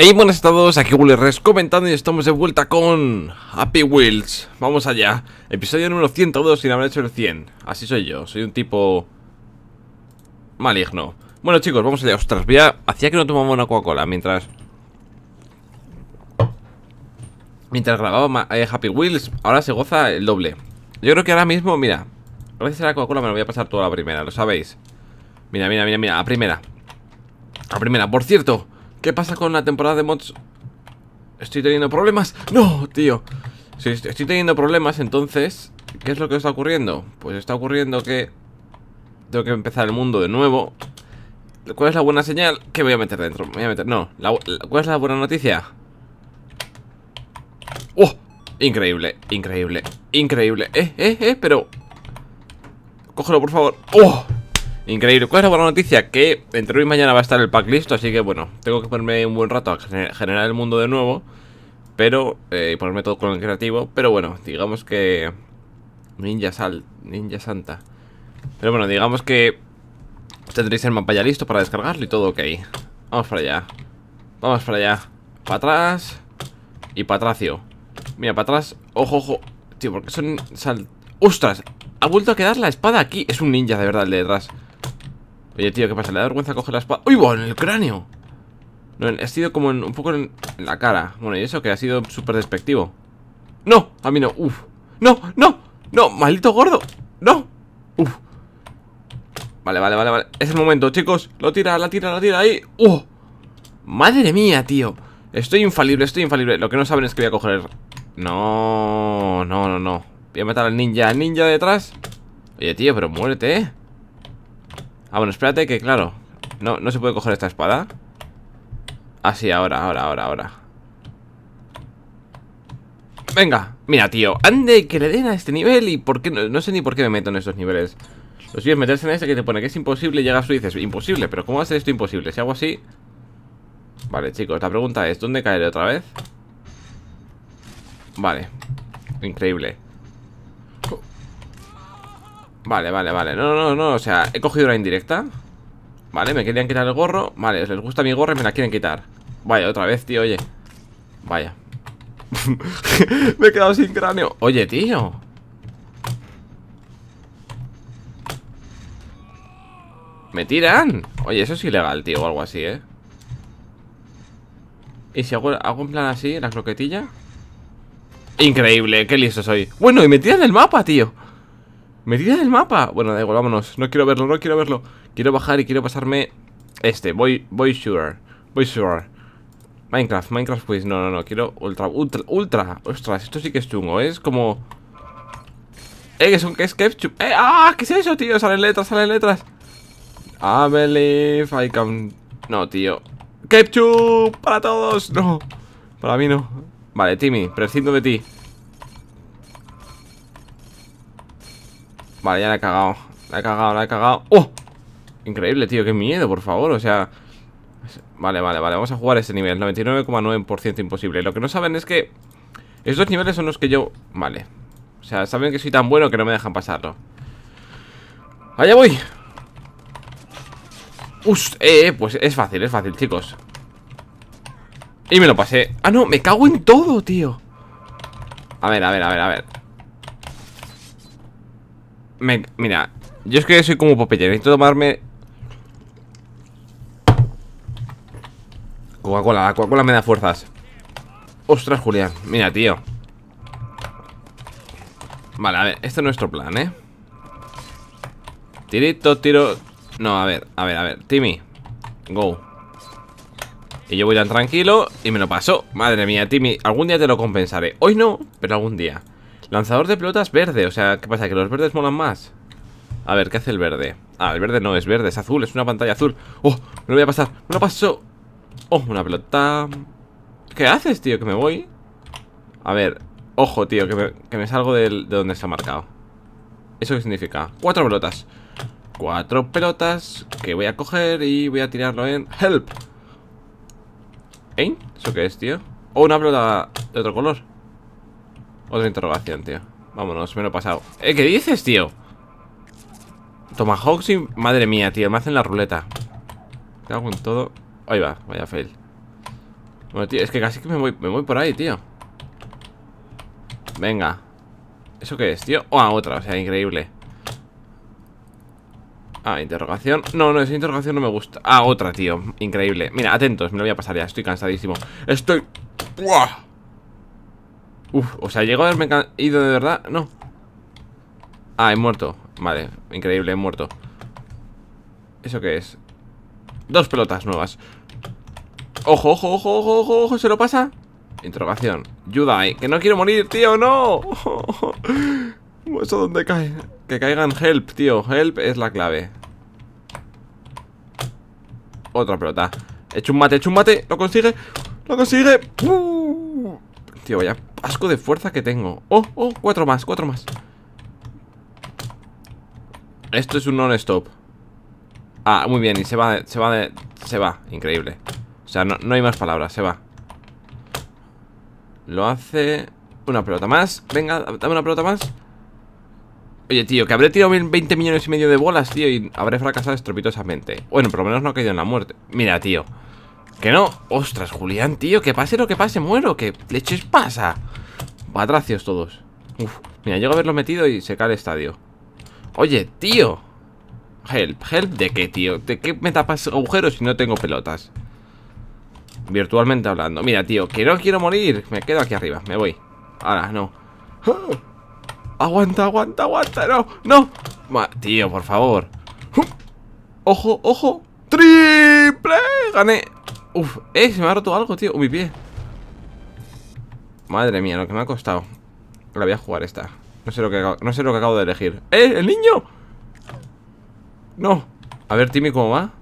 Hey, buenas a todos, aquí Willy comentando y estamos de vuelta con Happy Wheels. Vamos allá, episodio número 102 sin haber hecho el 100. Así soy yo, soy un tipo maligno. Bueno chicos, vamos allá. Ostras, voy a... Hacía que no tomamos una Coca-Cola mientras... Mientras grababa eh, Happy Wheels, ahora se goza el doble. Yo creo que ahora mismo, mira, gracias a la Coca-Cola me lo voy a pasar toda la primera, lo sabéis. Mira, mira, mira, mira, a primera. A primera, por cierto... ¿Qué pasa con la temporada de mods? ¿Estoy teniendo problemas? ¡No, tío! Si estoy teniendo problemas, entonces... ¿Qué es lo que está ocurriendo? Pues está ocurriendo que... Tengo que empezar el mundo de nuevo ¿Cuál es la buena señal? ¿Qué voy a meter dentro? voy a meter... No, ¿cuál es la buena noticia? ¡Oh! Increíble, increíble, increíble Eh, eh, eh, pero... Cógelo, por favor ¡Oh! Increíble. ¿Cuál es la buena noticia? Que entre hoy y mañana va a estar el pack listo, así que bueno, tengo que ponerme un buen rato a generar el mundo de nuevo. Pero, eh, ponerme todo con el creativo. Pero bueno, digamos que... Ninja Sal, Ninja Santa. Pero bueno, digamos que tendréis el mapa ya listo para descargarlo y todo ok. Vamos para allá. Vamos para allá. Para atrás. Y para atrás, Mira, para atrás. Ojo, ojo. Tío, porque son sal... ¡Ostras! Ha vuelto a quedar la espada aquí. Es un ninja, de verdad, el de detrás. Oye, tío, ¿qué pasa? ¿Le da vergüenza coger la espada? ¡Uy, bueno, en el cráneo! No, ha sido como un poco en, la cara. Bueno, y eso que ha sido súper despectivo. ¡No! A mí no. ¡Uf! ¡No! ¡No! ¡No! ¡Maldito gordo! ¡No! ¡Uf! Vale, vale, vale, vale. Es el momento, chicos. Lo tira, la tira, la tira ahí. ¡Uh! ¡Madre mía, tío! Estoy infalible, estoy infalible. Lo que no saben es que voy a coger... No, no, no, no. Voy a matar al ninja. ¿Al ninja detrás? Oye, tío, pero muérete, ¿eh? Ah, bueno, espérate que, claro No, no se puede coger esta espada Así, ah, ahora, ahora, ahora, ahora Venga, mira, tío Ande, que le den a este nivel Y por qué, no, sé ni por qué me meto en estos niveles Los es meterse en este que te pone que es imposible a y dices, imposible, pero ¿cómo va esto imposible? Si hago así Vale, chicos, la pregunta es, ¿dónde caeré otra vez? Vale Increíble Vale, vale, vale No, no, no, o sea, he cogido la indirecta Vale, me querían quitar el gorro Vale, les gusta mi gorro y me la quieren quitar Vaya, otra vez, tío, oye Vaya Me he quedado sin cráneo Oye, tío Me tiran Oye, eso es ilegal, tío, o algo así, ¿eh? ¿Y si hago, un plan así, la croquetilla? Increíble, qué listo soy Bueno, y me tiran el mapa, tío ¿Me del mapa? Bueno, da igual, vámonos No quiero verlo, no quiero verlo Quiero bajar y quiero pasarme este Voy, voy sure Voy sure Minecraft, Minecraft pues, No, no, no, quiero ultra, ultra, ultra Ostras, esto sí que es chungo, ¿eh? es como... Eh, que un... que es Eh, ah, ¿qué es eso, tío? Salen letras, salen letras I believe I can... No, tío Ketchup para todos No, para mí no Vale, Timmy, prescindo de ti Vale, ya la he cagado. La he cagado, la he cagado. ¡Oh! Increíble, tío. Qué miedo, por favor. O sea... Vale, vale, vale. Vamos a jugar ese nivel. 99,9% imposible. Lo que no saben es que... Estos niveles son los que yo... Vale. O sea, saben que soy tan bueno que no me dejan pasarlo. ¡Allá voy! ¡Uf! Eh, eh, pues es fácil, es fácil, chicos. Y me lo pasé. Ah, no, me cago en todo, tío. A ver, a ver, a ver, a ver mira, yo es que soy como Popeye, necesito tomarme... Coca-Cola, la Coca-Cola me da fuerzas. Ostras, Julián, mira, tío. Vale, a ver, este es nuestro plan, ¿eh? Tirito, tiro... No, a ver, a ver, a ver, Timmy. Go. Y yo voy tan tranquilo y me lo paso. Madre mía, Timmy, algún día te lo compensaré. Hoy no, pero algún día. Lanzador de pelotas verde, o sea, ¿qué pasa? ¿Que los verdes molan más? A ver, ¿qué hace el verde? Ah, el verde no es verde, es azul, es una pantalla azul ¡Oh! Me lo voy a pasar, me lo paso ¡Oh! Una pelota ¿Qué haces, tío? ¿Que me voy? A ver, ojo, tío, que me, salgo de donde está marcado ¿Eso qué significa? Cuatro pelotas Cuatro pelotas que voy a coger y voy a tirarlo en... ¡Help! ¿Eh? ¿Eso qué es, tío? ¿O oh, una pelota de otro color? Otra interrogación, tío Vámonos, me lo he pasado ¿Eh? ¿Qué dices, tío? Tomahawks y... Madre mía, tío, me hacen la ruleta Te hago en todo Ahí va, vaya fail Bueno, tío, es que casi que me voy, por ahí, tío Venga ¿Eso qué es, tío? Ah, a otra, o sea, increíble Ah, interrogación No, no, esa interrogación no me gusta Ah, otra, tío, increíble Mira, atentos, me lo voy a pasar ya, estoy cansadísimo Estoy... ¡Buah! Uf, o sea, llegó a haberme ido de verdad No Ah, he muerto Vale, increíble, he muerto ¿Eso qué es? Dos pelotas nuevas Ojo, ojo, ojo, ojo, ojo, ojo ¿Se lo pasa? Interrogación Yudai Que no quiero morir, tío, no ¿Eso dónde cae? Que caigan help, tío Help es la clave Otra pelota He hecho un mate, he hecho un mate Lo consigue Lo consigue Tío, vaya asco de fuerza que tengo Oh, oh, cuatro más, cuatro más Esto es un non-stop Ah, muy bien, y se va, se va, se va Increíble O sea, no, hay más palabras, se va Lo hace... Una pelota más, venga, dame una pelota más Oye, tío, que habré tirado 20 millones y medio de bolas, tío Y habré fracasado estrepitosamente Bueno, por lo menos no he caído en la muerte Mira, tío que no, ostras, Julián, tío, que pase lo que pase, muero, que leches pasa. Matracios todos Uf, mira, llego a verlo metido y se cae el estadio Oye, tío Help, help, ¿de qué, tío? ¿De qué me tapas agujeros si no tengo pelotas? Virtualmente hablando Mira, tío, que no quiero morir Me quedo aquí arriba, me voy Ahora, no Aguanta, aguanta, aguanta No, no Tío, por favor Ojo, ojo ¡Triple! Gané Uf, eh, se me ha roto algo, tío o mi pie Madre mía, lo que me ha costado. La voy a jugar esta. No sé lo que acabo, no sé lo que acabo de elegir. ¡Eh! ¡El niño! ¡No! A ver, Timmy, ¿cómo va?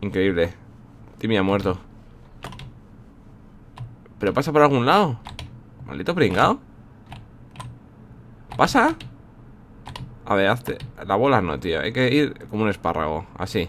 Increíble. Timmy ha muerto. ¿Pero pasa por algún lado? Maldito pringado. ¿Pasa? A ver, hazte... La bola no, tío. Hay que ir como un espárrago. Así.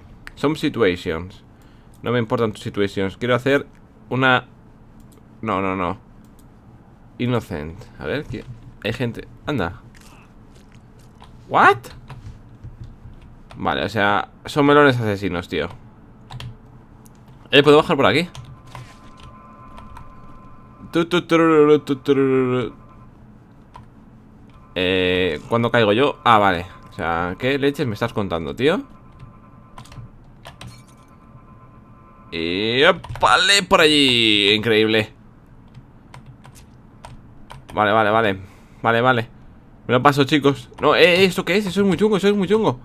Some situations. No me importan tus situations. Quiero hacer una... No, no, no. Innocent. A ver, ¿qué? Hay gente... Anda. ¿What? Vale, o sea, son melones asesinos, tío. Eh, ¿puedo bajar por aquí? Eh, ¿Cuándo caigo yo? Ah, vale. O sea, ¿qué leches me estás contando, tío? Y... ¡Vale! Por allí. Increíble. Vale, vale, vale. Vale, vale. Me lo paso, chicos. No, eh, ¿esto qué es? Eso es muy chungo, eso es muy chungo.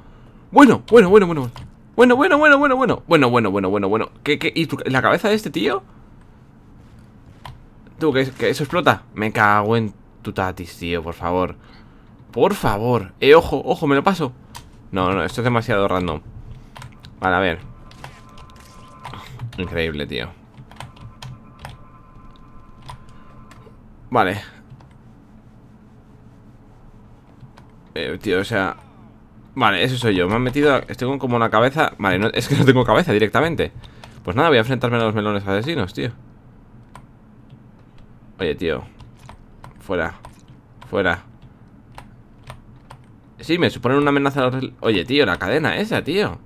Bueno, bueno, bueno, bueno. Bueno, bueno, bueno, bueno, bueno. Bueno, bueno, bueno, bueno, bueno. ¿Qué, qué? ¿Y la cabeza de este tío? Tú, que, eso explota. Me cago en tu tatis, tío, por favor. Por favor. Eh, ojo, ojo, me lo paso. No, no, esto es demasiado random. Vale, a ver. Increíble, tío Vale eh, Tío, o sea Vale, eso soy yo Me han metido... Estoy con como una cabeza... Vale, es que no tengo cabeza directamente Pues nada, voy a enfrentarme a los melones asesinos, tío Oye, tío Fuera Fuera Sí, me supone una amenaza Oye, tío, la cadena esa, tío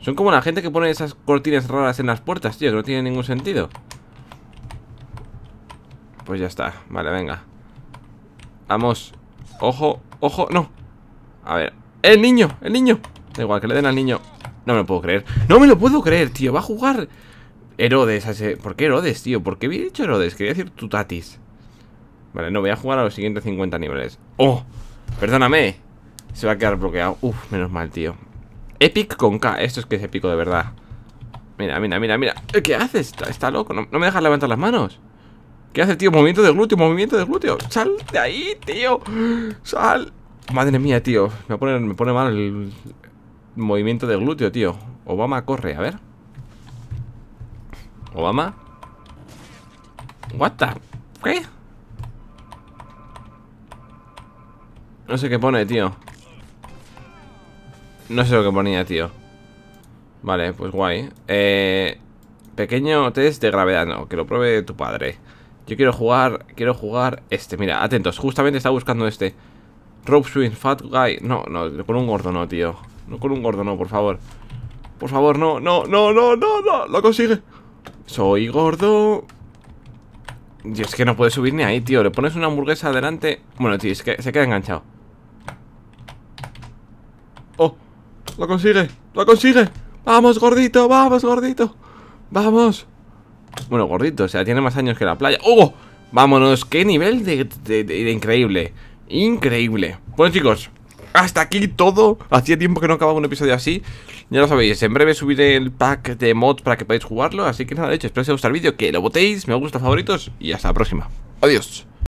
son como la gente que pone esas cortinas raras en las puertas, tío, que no tiene ningún sentido. Pues ya está, vale, venga. Vamos. Ojo, ojo, no. A ver. ¡El niño! ¡El niño! Da igual, que le den al niño. No me lo puedo creer. ¡No me lo puedo creer, tío! Va a jugar Herodes a ese... ¿Por qué Herodes, tío? ¿Por qué había dicho Herodes? Quería decir Tutatis. Vale, no, voy a jugar a los siguientes 50 niveles. ¡Oh! Perdóname. Se va a quedar bloqueado. Uf, menos mal, tío. Epic con K. Esto es que es épico de verdad. Mira, mira, mira, mira. ¿Qué haces? Está, loco. No, me dejas levantar las manos. ¿Qué haces, tío? Movimiento de glúteo, movimiento de glúteo. Sal de ahí, tío. Sal. Madre mía, tío. Me pone, me pone mal el movimiento de glúteo, tío. Obama corre, a ver. Obama. What the? ¿Qué? No sé qué pone, tío. No sé lo que ponía, tío. Vale, pues guay. Eh, pequeño test de gravedad, no, que lo pruebe tu padre. Yo quiero jugar, quiero jugar este. Mira, atentos, justamente estaba buscando este. Rope swing, fat guy. No, no, con un gordo no, tío. No con un gordo no, por favor. Por favor, no, no, no, no, no, no. Lo consigue. Soy gordo. Y es que no puede subir ni ahí, tío. Le pones una hamburguesa adelante. Bueno, tío, es que se queda enganchado. Oh lo consigue, lo consigue. Vamos, gordito, vamos, gordito. Vamos. Bueno, gordito, o sea, tiene más años que la playa. ¡Oh! Vámonos, qué nivel de, increíble. Increíble. Bueno, chicos, hasta aquí todo. Hacía tiempo que no acababa un episodio así. Ya lo sabéis, en breve subiré el pack de mods para que podáis jugarlo. Así que nada, de hecho, espero que os haya gustado el vídeo, que lo votéis, me gusta, favoritos y hasta la próxima. Adiós.